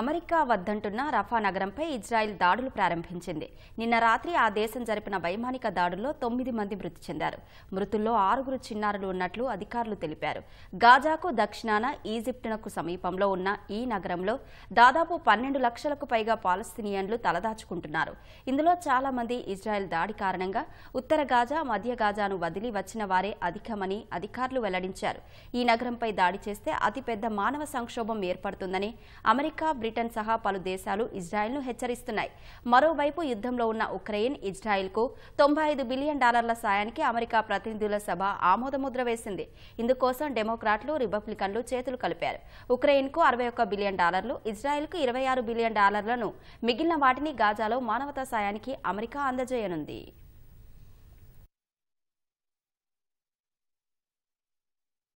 America వద్దంటున్న రఫా నగరంపై Israel దాడులు ప్రారంభించింది నిన్న రాత్రి ఆ దేశం జరిపిన వైమానిక దాడుల్లో తొమ్మిది మంది మృతి చెందారు మృతుల్లో ఆరుగురు చిన్నారులు ఉన్నట్లు అధికారులు తెలిపారు గాజాకు దక్షిణాన ఈజిప్టునకు సమీపంలో ఉన్న ఈ నగరంలో దాదాపు పన్నెండు లక్షలకు పైగా పాలస్తీనియన్లు తలదాచుకుంటున్నారు ఇందులో చాలా మంది ఇజ్రాయెల్ దాడి కారణంగా ఉత్తర గాజా మధ్య గాజాను వదిలి వచ్చిన వారే అధికమని అధికారులు వెల్లడించారు ఈ నగరంపై దాడి చేస్తే అతిపెద్ద మానవ సంక్షోభం ఏర్పడుతుందని అమెరికా బ్రిటన్ సహా పలు దేశాలు ఇజ్రాయెల్ను హెచ్చరిస్తున్నాయి మరోవైపు యుద్దంలో ఉన్న ఉక్రెయిన్ ఇజ్రాయెల్కు తొంభై బిలియన్ డాలర్ల సాయానికి అమెరికా ప్రతినిధుల సభ ఆమోదముద్ర వేసింది ఇందుకోసం డెమోక్రాట్లు రిపబ్లికన్లు చేతులు కలిపారు ఉక్రెయిన్కు అరవై బిలియన్ డాలర్లు ఇజ్రాయెల్కు ఇరవై బిలియన్ డాలర్లను మిగిలిన వాటిని గాజాలో మానవతా సాయానికి అమెరికా అందజేయనుంది